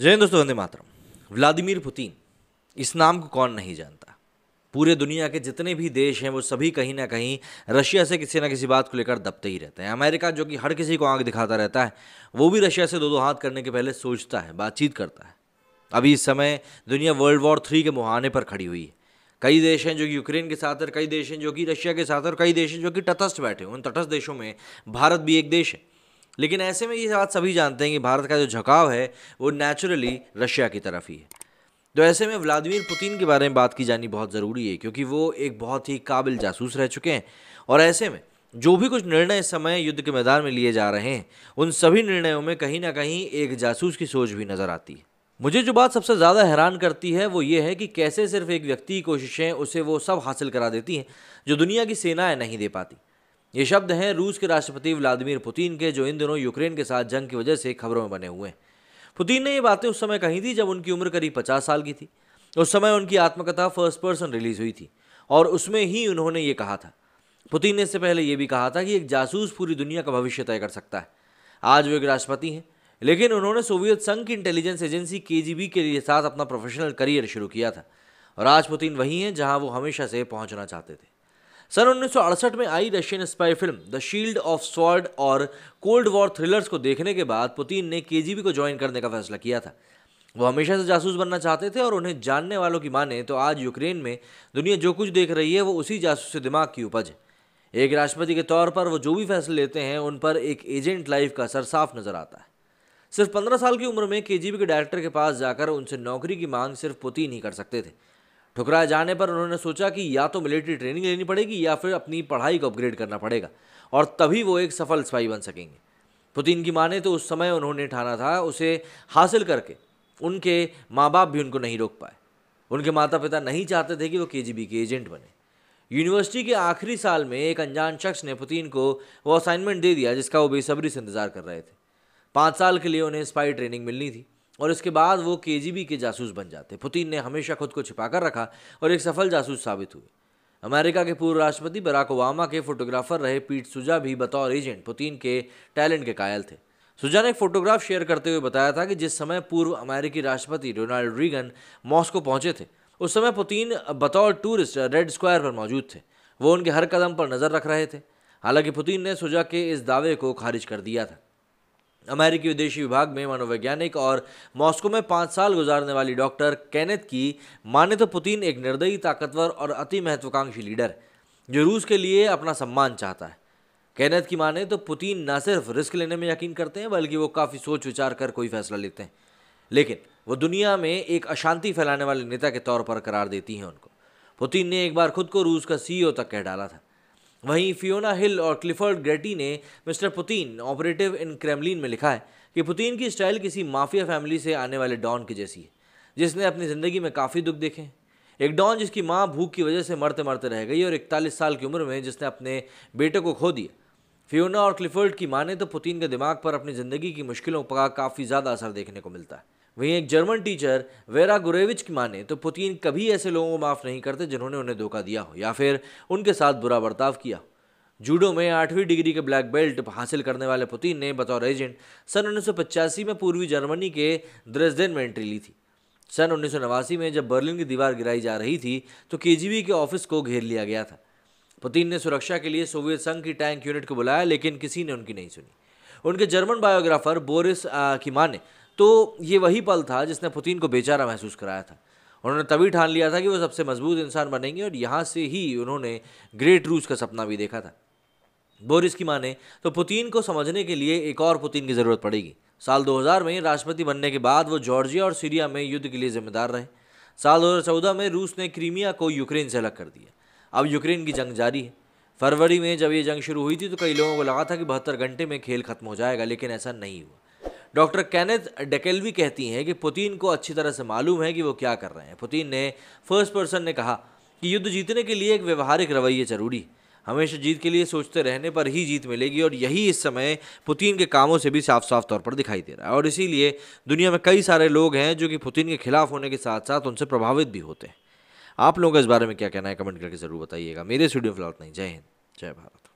जय दोस्तों वंदे मातरम Vladimir Putin इस नाम को कौन नहीं जानता पूरे दुनिया के जितने भी देश हैं वो सभी कहीं ना कहीं रशिया से किसी ना किसी बात को लेकर दबते ही रहते हैं अमेरिका जो कि हर किसी को आंख दिखाता रहता है वो भी रशिया से दो दो हाथ करने के पहले सोचता है बातचीत करता है अभी इस समय दुनिया वर्ल्ड वॉर थ्री के मुहाने पर खड़ी हुई है कई देश हैं जो कि यूक्रेन के साथ और कई देश हैं जो कि रशिया के साथ और कई देश हैं जो कि तटस्थ बैठे हुए उन तटस्थ देशों में भारत भी एक देश है लेकिन ऐसे में ये बात सभी जानते हैं कि भारत का जो झुकाव है वो नेचुरली रशिया की तरफ ही है तो ऐसे में व्लादिमीर पुतिन के बारे में बात की जानी बहुत ज़रूरी है क्योंकि वो एक बहुत ही काबिल जासूस रह चुके हैं और ऐसे में जो भी कुछ निर्णय इस समय युद्ध के मैदान में लिए जा रहे हैं उन सभी निर्णयों में कहीं ना कहीं एक जासूस की सोच भी नज़र आती है मुझे जो बात सबसे ज़्यादा हैरान करती है वो ये है कि कैसे सिर्फ एक व्यक्ति की कोशिशें उसे वो सब हासिल करा देती हैं जो दुनिया की सेनाएं नहीं दे पाती ये शब्द हैं रूस के राष्ट्रपति व्लादिमीर पुतिन के जो इन दिनों यूक्रेन के साथ जंग की वजह से खबरों में बने हुए हैं पुतिन ने ये बातें उस समय कही थी जब उनकी उम्र करीब पचास साल की थी उस समय उनकी आत्मकथा फर्स्ट पर्सन रिलीज हुई थी और उसमें ही उन्होंने ये कहा था पुतिन ने इससे पहले ये भी कहा था कि एक जासूस पूरी दुनिया का भविष्य तय कर सकता है आज वो एक राष्ट्रपति हैं लेकिन उन्होंने सोवियत संघ की इंटेलिजेंस एजेंसी के के साथ अपना प्रोफेशनल करियर शुरू किया था और आज पुतिन वही हैं जहाँ वो हमेशा से पहुँचना चाहते थे सन उन्नीस में आई Russian spy film the shield of sword और कोल्ड वॉर थ्रिलर्स को देखने के बाद पुतिन ने के को ज्वाइन करने का फैसला किया था वो हमेशा से जासूस बनना चाहते थे और उन्हें जानने वालों की माने तो आज यूक्रेन में दुनिया जो कुछ देख रही है वो उसी जासूस दिमाग की उपज है एक राष्ट्रपति के तौर पर वो जो भी फैसले लेते हैं उन पर एक एजेंट लाइफ का असर साफ नजर आता है सिर्फ पंद्रह साल की उम्र में के के डायरेक्टर के पास जाकर उनसे नौकरी की मांग सिर्फ पुतिन ही कर सकते थे ठुकराए जाने पर उन्होंने सोचा कि या तो मिलिट्री ट्रेनिंग लेनी पड़ेगी या फिर अपनी पढ़ाई को अपग्रेड करना पड़ेगा और तभी वो एक सफल स्पाई बन सकेंगे पुतिन की माने तो उस समय उन्होंने ठाना था उसे हासिल करके उनके माँ बाप भी उनको नहीं रोक पाए उनके माता पिता नहीं चाहते थे कि वो के के एजेंट बने यूनिवर्सिटी के आखिरी साल में एक अनजान शख्स ने पुतिन को वो असाइनमेंट दे दिया जिसका वो बेसब्री से इंतज़ार कर रहे थे पाँच साल के लिए उन्हें स्पाई ट्रेनिंग मिलनी थी और इसके बाद वो के के जासूस बन जाते पुतिन ने हमेशा खुद को छिपा कर रखा और एक सफल जासूस साबित हुए अमेरिका के पूर्व राष्ट्रपति बराक ओबामा के फोटोग्राफर रहे पीट सुजा भी बतौर एजेंट पुतिन के टैलेंट के कायल थे सुजा ने एक फोटोग्राफ शेयर करते हुए बताया था कि जिस समय पूर्व अमेरिकी राष्ट्रपति डोनाल्ड रीगन मॉस्को पहुंचे थे उस समय पुतिन बतौर टूरिस्ट रेड स्क्वायर पर मौजूद थे वो उनके हर कदम पर नज़र रख रहे थे हालांकि पुतिन ने सुजा के इस दावे को खारिज कर दिया था अमेरिकी विदेशी विभाग में मनोवैज्ञानिक और मॉस्को में पाँच साल गुजारने वाली डॉक्टर कैनेत की माने तो पुतिन एक निर्दयी ताकतवर और अति महत्वाकांक्षी लीडर जो रूस के लिए अपना सम्मान चाहता है कैनेथ की माने तो पुतिन न सिर्फ रिस्क लेने में यकीन करते हैं बल्कि वो काफ़ी सोच विचार कर कोई फैसला लेते हैं लेकिन वो दुनिया में एक अशांति फैलाने वाले नेता के तौर पर करार देती हैं उनको पुतिन ने एक बार खुद को रूस का सीईओ e तक कह डाला था वहीं फियोना हिल और क्लिफर्ड ग्रेटी ने mister Putin operative in Kremlin में लिखा है कि पुतिन की स्टाइल किसी माफिया फैमिली से आने वाले डॉन की जैसी है जिसने अपनी ज़िंदगी में काफ़ी दुख देखे एक डॉन जिसकी माँ भूख की वजह से मरते मरते रह गई और इकतालीस साल की उम्र में जिसने अपने बेटे को खो दिया फियोना और क्लिफर्ड की माने तो पुतिन के दिमाग पर अपनी ज़िंदगी की मुश्किलों का काफ़ी ज़्यादा असर देखने को मिलता है वहीं एक जर्मन टीचर वेरा गुरेविच की माने तो पुतिन कभी ऐसे लोगों को माफ़ नहीं करते जिन्होंने उन्हें धोखा दिया हो या फिर उनके साथ बुरा बर्ताव किया जूडो में आठवीं डिग्री के ब्लैक बेल्ट हासिल करने वाले पुतिन ने बतौर एजेंट सन उन्नीस में पूर्वी जर्मनी के द्रेसडेन में एंट्री ली थी सन उन्नीस में जब बर्लिन की दीवार गिराई जा रही थी तो के के ऑफिस को घेर लिया गया था पुतिन ने सुरक्षा के लिए सोवियत संघ की टैंक यूनिट को बुलाया लेकिन किसी ने उनकी नहीं सुनी उनके जर्मन बायोग्राफर बोरिस की माने तो ये वही पल था जिसने पुतिन को बेचारा महसूस कराया था उन्होंने तभी ठान लिया था कि वो सबसे मजबूत इंसान बनेंगे और यहाँ से ही उन्होंने ग्रेट रूस का सपना भी देखा था बोरिस की माने तो पुतिन को समझने के लिए एक और पुतिन की ज़रूरत पड़ेगी साल 2000 में राष्ट्रपति बनने के बाद वो जॉर्जिया और सीरिया में युद्ध के लिए जिम्मेदार रहे साल 2014 में रूस ने क्रीमिया को यूक्रेन से अलग कर दिया अब यूक्रेन की जंग जारी है फरवरी में जब ये जंग शुरू हुई थी तो कई लोगों को लगा था कि बहत्तर घंटे में खेल खत्म हो जाएगा लेकिन ऐसा नहीं हुआ डॉक्टर कैनेथ डेकेलवी कहती हैं कि पुतिन को अच्छी तरह से मालूम है कि वो क्या कर रहे हैं पुतिन ने फर्स्ट पर्सन ने कहा कि युद्ध जीतने के लिए एक व्यवहारिक रवैया जरूरी हमेशा जीत के लिए सोचते रहने पर ही जीत मिलेगी और यही इस समय पुतिन के कामों से भी साफ साफ तौर पर दिखाई दे रहा है और इसीलिए दुनिया में कई सारे लोग हैं जो कि पुतिन के खिलाफ होने के साथ साथ उनसे प्रभावित भी होते हैं आप लोगों का इस बारे में क्या कहना है कमेंट करके ज़रूर बताइएगा मेरे स्टूडियो फिलहाल नहीं जय हिंद जय भारत